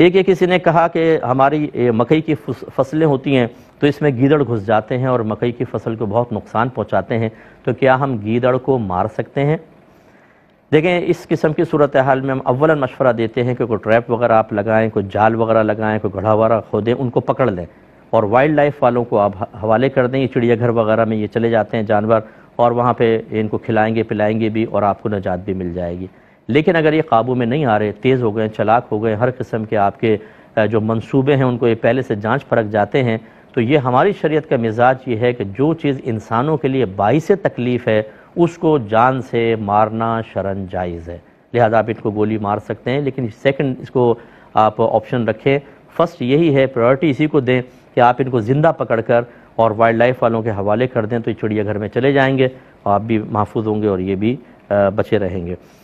एक ये किसी ने कहा कि हमारी मकई की फसलें होती हैं तो इसमें गीदड़ घुस जाते हैं और मकई की फसल को बहुत नुकसान पहुंचाते हैं तो क्या हम गीदड़ को मार सकते हैं देखें इस किस्म की सूरत हाल में हम अव्वलन मशवरा देते हैं कि कोई ट्रैप वगैरह आप लगाएं कोई जाल वगैरह लगाएं कोई घड़ा वगैरह खोदें उनको पकड़ लें और वाइल्ड लाइफ वालों को आप हवाले कर दें चिड़ियाघर वगैरह में ये चले जाते हैं जानवर और वहाँ पर इनको खिलाएँगे पिलाएँगे भी और आपको निजात भी मिल जाएगी लेकिन अगर ये काबू में नहीं आ रहे तेज़ हो गए चलाक हो गए हर किस्म के आपके जो मंसूबे हैं उनको ये पहले से जांच परख जाते हैं तो ये हमारी शरीयत का मिजाज ये है कि जो चीज़ इंसानों के लिए बाईस तकलीफ़ है उसको जान से मारना शरण जायज़ है लिहाजा आप इनको गोली मार सकते हैं लेकिन सेकंड इसको आप ऑप्शन रखें फर्स्ट यही है प्रायोरिटी इसी को दें कि आप इनको ज़िंदा पकड़ कर और वाइल्ड लाइफ वालों के हवाले कर दें तो ये चिड़ियाघर में चले जाएंगे आप भी महफूज होंगे और ये भी बचे रहेंगे